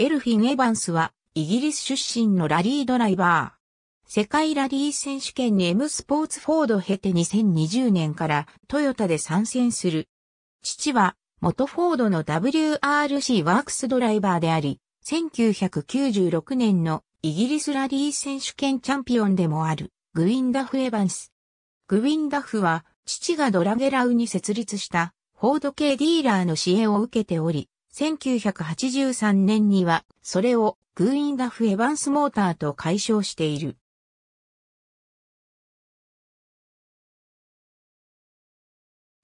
エルフィン・エバンスは、イギリス出身のラリードライバー。世界ラリー選手権に M スポーツフォードを経て2020年からトヨタで参戦する。父は、元フォードの WRC ワークスドライバーであり、1996年のイギリスラリー選手権チャンピオンでもある、グウィンダフ・エバンス。グウィンダフは、父がドラゲラウに設立した、フォード系ディーラーの支援を受けており、1983年には、それをグーインダフ・エヴァンス・モーターと解消している。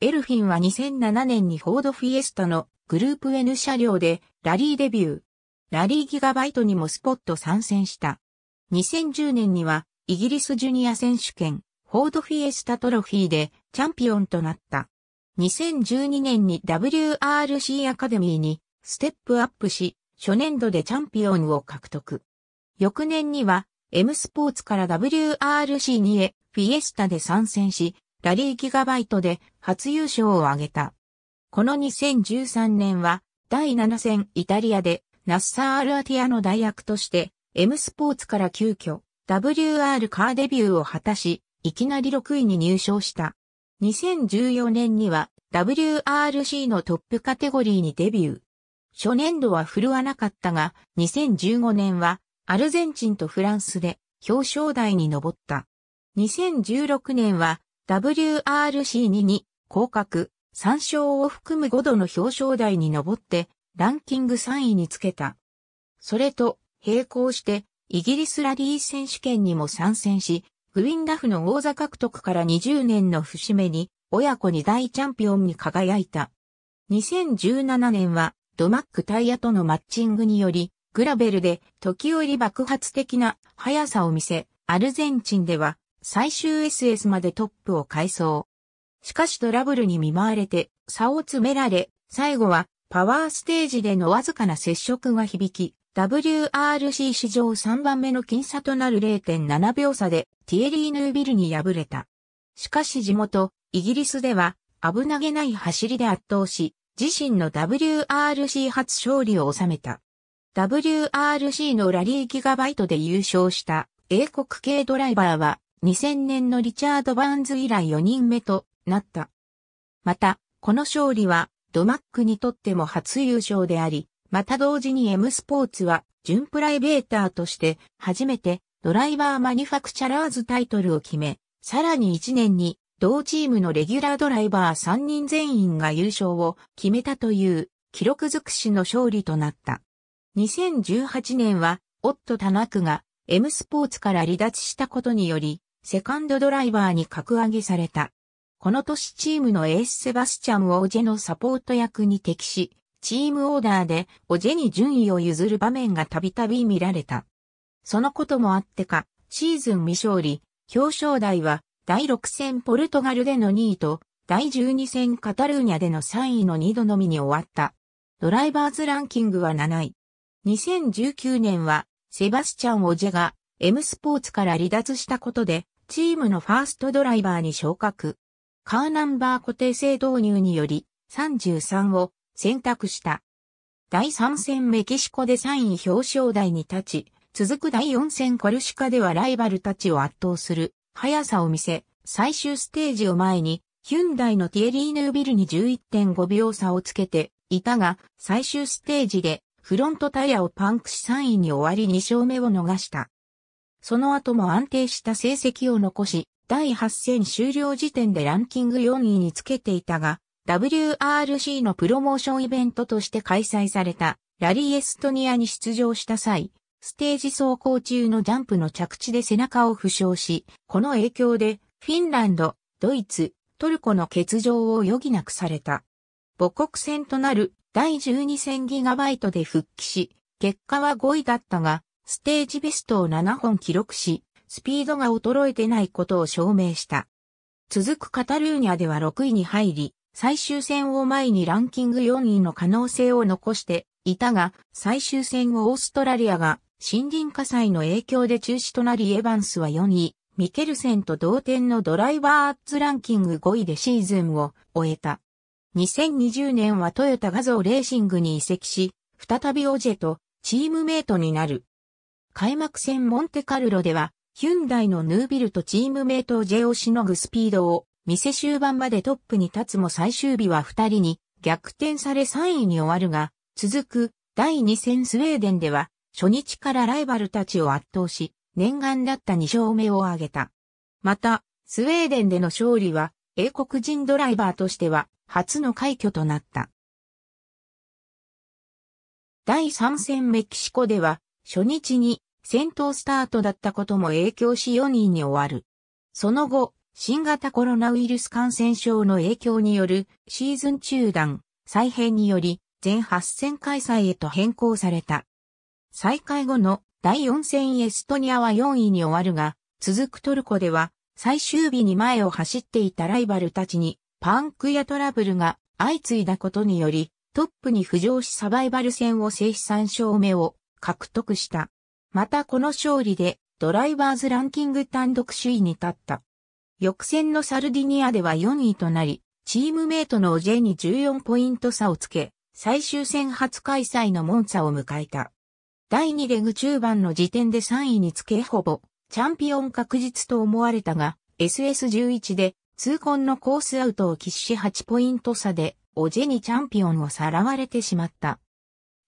エルフィンは2007年にフォードフィエスタのグループ N 車両でラリーデビュー。ラリーギガバイトにもスポット参戦した。2010年にはイギリスジュニア選手権フォードフィエスタトロフィーでチャンピオンとなった。2012年に WRC アカデミーにステップアップし、初年度でチャンピオンを獲得。翌年には、M スポーツから WRC2 へフィエスタで参戦し、ラリーギガバイトで初優勝を挙げた。この2013年は、第7戦イタリアでナッサー・アルアティアの代役として、M スポーツから急遽 WR カーデビューを果たし、いきなり6位に入賞した。2014年には WRC のトップカテゴリーにデビュー。初年度は振るわなかったが、2015年はアルゼンチンとフランスで表彰台に上った。2016年は WRC2 に降格、3勝を含む5度の表彰台に上ってランキング3位につけた。それと並行してイギリスラリー選手権にも参戦し、グウィン・ラフの王座獲得から20年の節目に親子2大チャンピオンに輝いた。2017年はドマックタイヤとのマッチングにより、グラベルで時折爆発的な速さを見せ、アルゼンチンでは最終 SS までトップを改装。しかしトラブルに見舞われて差を詰められ、最後はパワーステージでのわずかな接触が響き、WRC 史上3番目の僅差となる0.7秒差でティエリー・ヌービルに敗れた。しかし地元、イギリスでは危なげない走りで圧倒し、自身の WRC 初勝利を収めた。WRC のラリーギガバイトで優勝した英国系ドライバーは2000年のリチャード・バーンズ以来4人目となった。また、この勝利はドマックにとっても初優勝であり、また同時に M スポーツは準プライベーターとして初めてドライバーマニファクチャラーズタイトルを決め、さらに1年に同チームのレギュラードライバー3人全員が優勝を決めたという記録尽くしの勝利となった。2018年は、夫田中が M スポーツから離脱したことにより、セカンドドライバーに格上げされた。この年チームのエースセバスチャン・オジェのサポート役に適し、チームオーダーでオジェに順位を譲る場面がたびたび見られた。そのこともあってか、シーズン未勝利、表彰台は第6戦ポルトガルでの2位と、第12戦カタルーニャでの3位の2度のみに終わった。ドライバーズランキングは7位。2019年は、セバスチャン・オジェが、M スポーツから離脱したことで、チームのファーストドライバーに昇格。カーナンバー固定制導入により、33を選択した。第3戦メキシコで3位表彰台に立ち、続く第4戦コルシカではライバルたちを圧倒する速さを見せ、最終ステージを前に、ヒュンダイのティエリーヌービルに11.5秒差をつけていたが、最終ステージでフロントタイヤをパンクし3位に終わり2勝目を逃した。その後も安定した成績を残し、第8戦終了時点でランキング4位につけていたが、WRC のプロモーションイベントとして開催されたラリーエストニアに出場した際、ステージ走行中のジャンプの着地で背中を負傷し、この影響で、フィンランド、ドイツ、トルコの欠場を余儀なくされた。母国戦となる第12戦ギガバイトで復帰し、結果は5位だったが、ステージベストを7本記録し、スピードが衰えてないことを証明した。続くカタルーニャでは6位に入り、最終戦を前にランキング4位の可能性を残していたが、最終戦をオーストラリアが森林火災の影響で中止となりエヴァンスは4位、ミケルセンと同点のドライバーアッツランキング5位でシーズンを終えた。2020年はトヨタ画像レーシングに移籍し、再びオジェとチームメイトになる。開幕戦モンテカルロでは、ヒュンダイのヌービルとチームメイトジェをしのぐスピードを見せ終盤までトップに立つも最終日は2人に逆転され3位に終わるが、続く第2戦スウェーデンでは初日からライバルたちを圧倒し、念願だった2勝目を挙げた。また、スウェーデンでの勝利は、英国人ドライバーとしては、初の快挙となった。第3戦メキシコでは、初日に戦闘スタートだったことも影響し4人に終わる。その後、新型コロナウイルス感染症の影響によるシーズン中断、再編により、全8戦開催へと変更された。再開後の第4戦エストニアは4位に終わるが、続くトルコでは最終日に前を走っていたライバルたちにパンクやトラブルが相次いだことにより、トップに浮上しサバイバル戦を制し3勝目を獲得した。またこの勝利でドライバーズランキング単独首位に立った。翌戦のサルディニアでは4位となり、チームメイトのオジェに14ポイント差をつけ、最終戦初開催のモンサを迎えた。第2レグ中盤の時点で3位につけほぼ、チャンピオン確実と思われたが、SS11 で、痛恨のコースアウトを喫し8ポイント差で、オジェにチャンピオンをさらわれてしまった。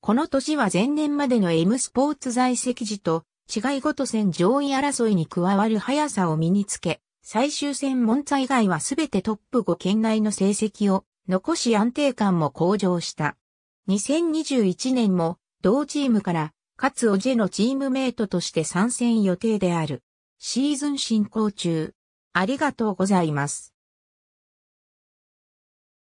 この年は前年までの M スポーツ在籍時と、違いごと戦上位争いに加わる速さを身につけ、最終戦モンツァ以外はすべてトップ5圏内の成績を残し安定感も向上した。2021年も同チームからかつおじのチームメイトとして参戦予定である。シーズン進行中。ありがとうございます。